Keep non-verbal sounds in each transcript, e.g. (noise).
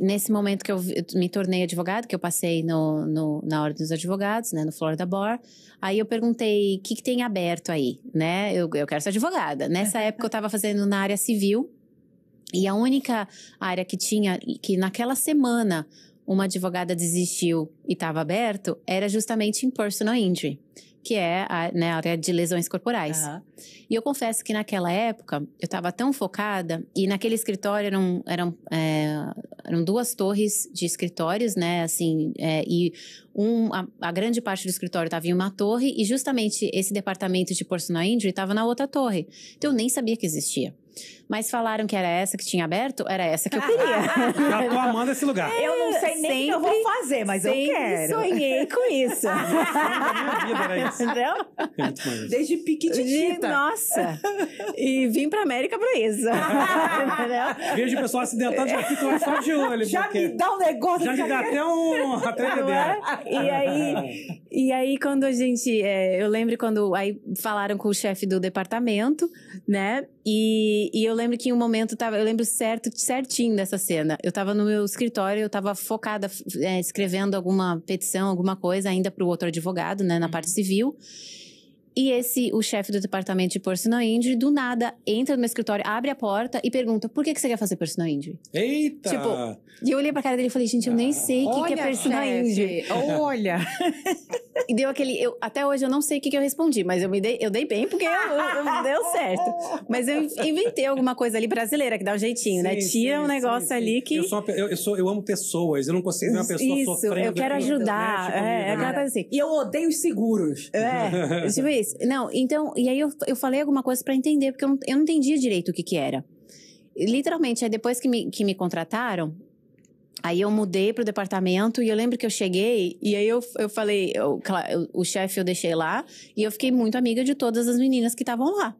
nesse momento que eu me tornei advogado, que eu passei no, no, na Ordem dos Advogados, né, no Florida Bar, aí eu perguntei o que, que tem aberto aí, né? Eu, eu quero ser advogada. Nessa é. época eu estava fazendo na área civil, e a única área que tinha, que naquela semana uma advogada desistiu e estava aberto, era justamente em personal injury que é a, né, a área de lesões corporais. Uhum. E eu confesso que naquela época eu estava tão focada, e naquele escritório eram, eram, é, eram duas torres de escritórios, né? Assim, é, e um, a, a, grande parte do escritório estava em uma torre, e justamente esse departamento de personal injury estava na outra torre. Então eu nem sabia que existia. Mas falaram que era essa que tinha aberto, era essa que eu queria. Já ah, ah, ah. tá tô amando esse lugar. Eu não sei nem o que eu vou fazer, mas eu quero. sonhei com isso. (laughs) minha vida era isso entendeu? Desde piquititita. Nossa! E vim pra América pra isso. Vejo (laughs) o pessoal acidentado, já fica só de olho. Já me dá um negócio. Já me dá até um... Até é? E aí, e aí quando a gente... É, eu lembro quando... Aí falaram com o chefe do departamento, né? E, e, eu lembro que em um momento tava, eu lembro certo, certinho dessa cena. Eu estava no meu escritório, eu estava focada é, escrevendo alguma petição, alguma coisa ainda para o outro advogado, né, na uhum. parte civil. E esse, o chefe do departamento de Personal Injury, do nada, entra no meu escritório, abre a porta e pergunta, por que, que você quer fazer Personal Injury? Eita! Tipo, e eu olhei pra cara dele e falei, gente, eu nem ah. sei o ah, que, que é Personal chefe, Injury. Olha! (laughs) e deu aquele, eu, até hoje eu não sei o que, que eu respondi, mas eu me dei, eu dei bem porque eu, eu, eu deu certo. Mas eu inventei alguma coisa ali brasileira, que dá um jeitinho, né? sim, né? Tira sim, um negócio sim, ali que... Eu, sou uma, eu, eu, sou, eu amo pessoas, eu não consigo ver uma pessoa Isso, sofrendo. eu quero ajudar, né? tipo, é, é aquela coisa assim. E eu odeio os seguros. É, (laughs) tipo isso. Não, então, e aí eu, eu falei alguma coisa para entender, porque eu não, eu não entendia direito o que que era. literalmente, aí depois que me, que me contrataram, Aí eu mudei pro departamento e eu lembro que eu cheguei e aí eu, eu falei, eu, o chefe eu deixei lá e eu fiquei muito amiga de todas as meninas que estavam lá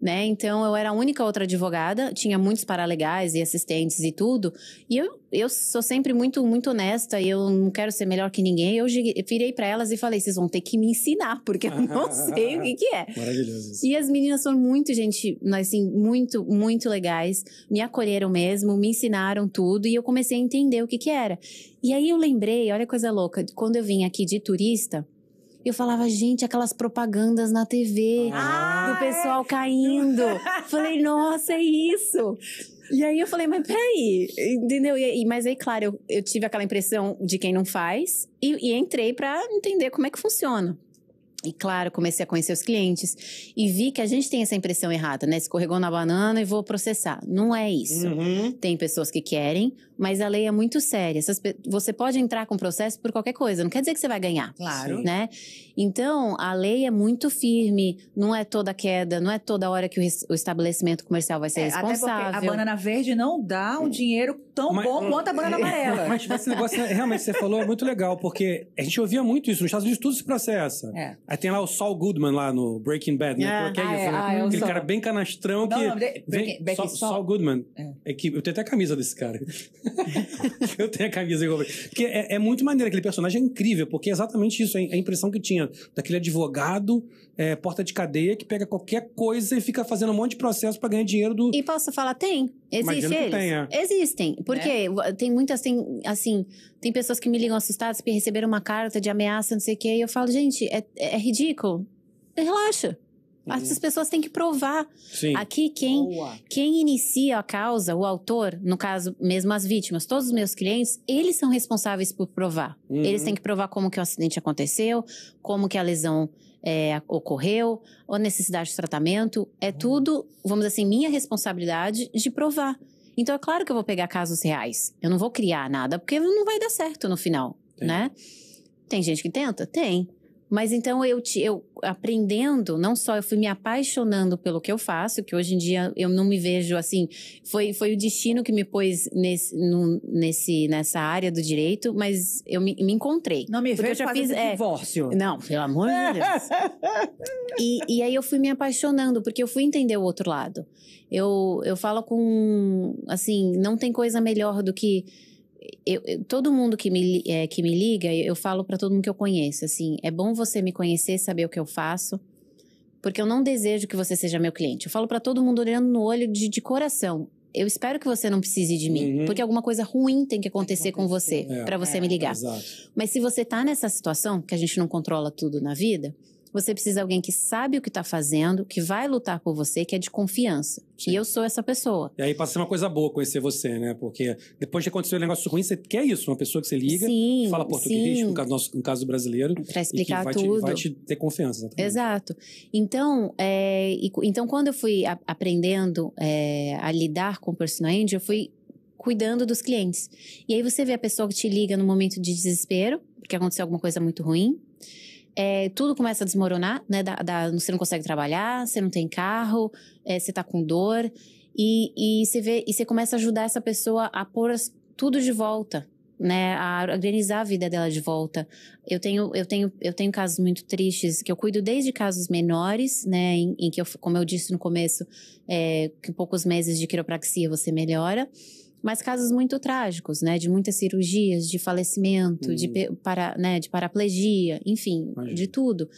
né? Então eu era a única outra advogada, tinha muitos paralegais e assistentes e tudo. E eu, eu sou sempre muito muito honesta, e eu não quero ser melhor que ninguém. Eu virei para elas e falei: "Vocês vão ter que me ensinar, porque eu não (laughs) sei o que, que é". Maravilhoso. E as meninas foram muito gente, assim, muito muito legais, me acolheram mesmo, me ensinaram tudo e eu comecei a entender o que que era. E aí eu lembrei, olha a coisa louca, quando eu vim aqui de turista, e eu falava, gente, aquelas propagandas na TV ah, do pessoal é? caindo. (laughs) falei, nossa, é isso. E aí eu falei, mas peraí, entendeu? E, mas aí, claro, eu, eu tive aquela impressão de quem não faz e, e entrei para entender como é que funciona. E claro, comecei a conhecer os clientes e vi que a gente tem essa impressão errada, né? Escorregou na banana e vou processar. Não é isso. Uhum. Tem pessoas que querem, mas a lei é muito séria. Essas, você pode entrar com processo por qualquer coisa, não quer dizer que você vai ganhar. Claro. Né? Então, a lei é muito firme, não é toda queda, não é toda hora que o, o estabelecimento comercial vai ser é, responsável. Até porque a banana verde não dá um dinheiro tão mas, bom hum, quanto a banana amarela. (laughs) Mas esse negócio, realmente, você falou, é muito legal, porque a gente ouvia muito isso. Nos Estados Unidos tudo se processa. É. Aí tem lá o Saul Goodman lá no Breaking Bad, né? Ah, é, ah, né? é, é, Aquele cara bem canastrão que. Saul, Goodman. É. é. que, eu tenho até a camisa desse cara. (laughs) (laughs) eu tenho a camisa igual. Porque é, é muito maneiro, aquele personagem é incrível, porque é exatamente isso, a impressão que tinha daquele advogado, é, porta de cadeia, que pega qualquer coisa e fica fazendo um monte de processo para ganhar dinheiro do. E posso falar, tem? Existe Imagino eles? Tem, Existem. Porque é? tem muitas, assim tem pessoas que me ligam assustadas porque receberam uma carta de ameaça, não sei o quê. E eu falo, gente, é, é ridículo. Relaxa. Uhum. Essas pessoas têm que provar. Sim. Aqui, quem, quem inicia a causa, o autor, no caso, mesmo as vítimas, todos os meus clientes, eles são responsáveis por provar. Uhum. Eles têm que provar como que o acidente aconteceu, como que a lesão é, ocorreu, a necessidade de tratamento. É uhum. tudo, vamos dizer assim, minha responsabilidade de provar. Então é claro que eu vou pegar casos reais. Eu não vou criar nada, porque não vai dar certo no final, Sim. né? Tem gente que tenta? Tem. Mas então eu, te, eu aprendendo, não só eu fui me apaixonando pelo que eu faço, que hoje em dia eu não me vejo assim. Foi, foi o destino que me pôs nesse, nesse, nessa área do direito, mas eu me, me encontrei. Não me vejo eu já fiz é, divórcio. Não, pelo amor de Deus. (laughs) e, e aí eu fui me apaixonando, porque eu fui entender o outro lado. Eu, eu falo com. Assim, não tem coisa melhor do que eu, eu, todo mundo que me, é, que me liga, eu falo para todo mundo que eu conheço, assim, é bom você me conhecer, saber o que eu faço, porque eu não desejo que você seja meu cliente. Eu falo para todo mundo olhando no olho de, de, coração. Eu espero que você não precise de mim, uhum. porque alguma coisa ruim tem que acontecer, tem que acontecer. com você é, para você é, me ligar. Mas se você tá nessa situação, que a gente não controla tudo na vida, você precisa de alguém que sabe o que está fazendo, que vai lutar por você, que é de confiança. Sim. E é. eu sou essa pessoa. E aí passa uma coisa boa conhecer você, né? Porque depois que aconteceu um negócio ruim, você quer isso, uma pessoa que você liga, sim, fala português, sim. no caso, nosso, no caso brasileiro. Pra explicar e que vai tudo. Te, vai te ter confiança. Exatamente. Exato. Então, é, e, então, quando eu fui a, aprendendo é, a lidar com o Personal Angel, eu fui cuidando dos clientes. E aí você vê a pessoa que te liga no momento de desespero, porque aconteceu alguma coisa muito ruim é, tudo começa a desmoronar, né? Da, da, você não consegue trabalhar, você não tem carro, é, você tá com dor. E, e, você vê, e você começa a ajudar essa pessoa a pôr tudo de volta, né, a organizar a vida dela de volta. Eu tenho, eu tenho, eu tenho casos muito tristes que eu cuido desde casos menores, né, em, em que eu, como eu disse no começo, é, que poucos meses de quiropraxia você melhora mas casos muito trágicos, né? De muitas cirurgias, de falecimento, de, hum. para, né, de paraplegia, enfim, Imagina. de tudo.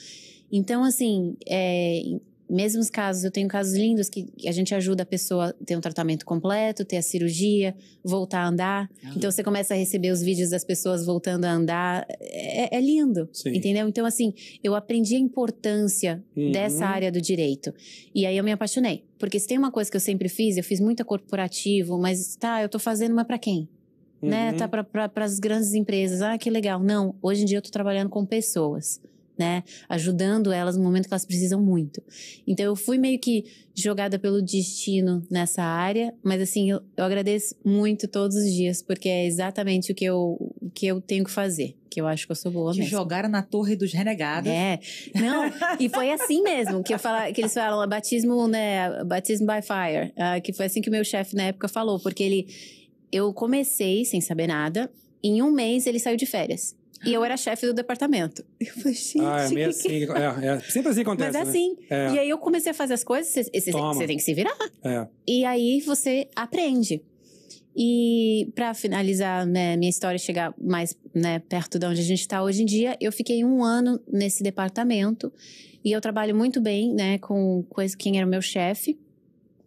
Então, assim, é, mesmo os casos, eu tenho casos lindos que a gente ajuda a pessoa a ter um tratamento completo, ter a cirurgia, voltar a andar. Ah. Então você começa a receber os vídeos das pessoas voltando a andar. É, é, é lindo, Sim. entendeu? Então, assim, eu aprendi a importância uhum. dessa área do direito. E aí eu me apaixonei. Porque se tem uma coisa que eu sempre fiz, eu fiz muito corporativo, mas tá, eu tô fazendo, mas pra quem? Uhum. Né? Tá para uhum. pra, as grandes empresas. Ah, que legal. Não, hoje em dia eu tô trabalhando com pessoas né? Ajudando elas no momento que elas precisam muito. Então eu fui meio que jogada pelo destino nessa área, mas assim, eu, eu agradeço muito todos os dias, porque é exatamente o que eu, o que eu tenho que fazer. Que eu acho que eu sou boa Te mesmo. jogaram na torre dos renegados. É. Não, e foi assim mesmo que, eu fala, que eles falam ah, batismo, né? Batismo by fire. Uh, que foi assim que o meu chefe na época falou, porque ele. Eu comecei sem saber nada. Em um mês ele saiu de férias. E eu era chefe do departamento. (laughs) Eu falei, gente. Ah, é meio assim. Que... É? é, é, sempre assim acontece. Mas é né? assim. É. E aí eu comecei a fazer as coisas, você, você tem que se virar. É. E aí você aprende. E para finalizar né, minha história chegar mais né, perto de onde a gente está hoje em dia, eu fiquei um ano nesse departamento e eu trabalho muito bem né, com, com quem era o meu chefe.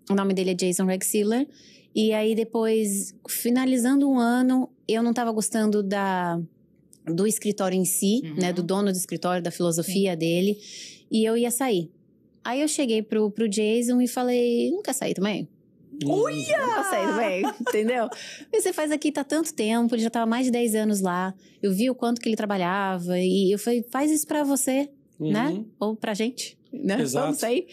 O nome dele é Jason Rexiller. E aí depois, finalizando um ano, eu não estava gostando da do escritório em si, né, uhum. né, do dono do escritório, da filosofia Sim. dele, e eu ia sair. Aí eu cheguei pro, pro Jason e falei, não quer sair também? Uia! Não quer sair também, (laughs) entendeu? Você faz aqui, tá tanto tempo, ele já tava mais de 10 anos lá, eu vi o quanto que ele trabalhava, e eu falei, faz isso pra você, né, uhum. né? Ou pra gente né? Exato. Vamos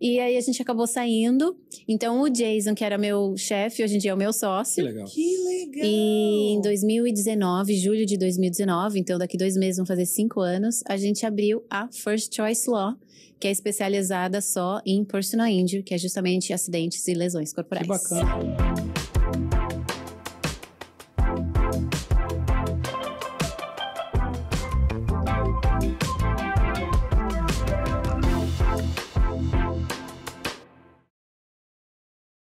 E aí a gente acabou saindo. Então o Jason, que era meu chefe, hoje em dia é o meu sócio. Que legal. Que legal. E em 2019, julho de 2019, então daqui dois meses vão fazer cinco anos, a gente abriu a First Choice Law, que é especializada só em personal injury, que é justamente acidentes e lesões corporais. Que bacana.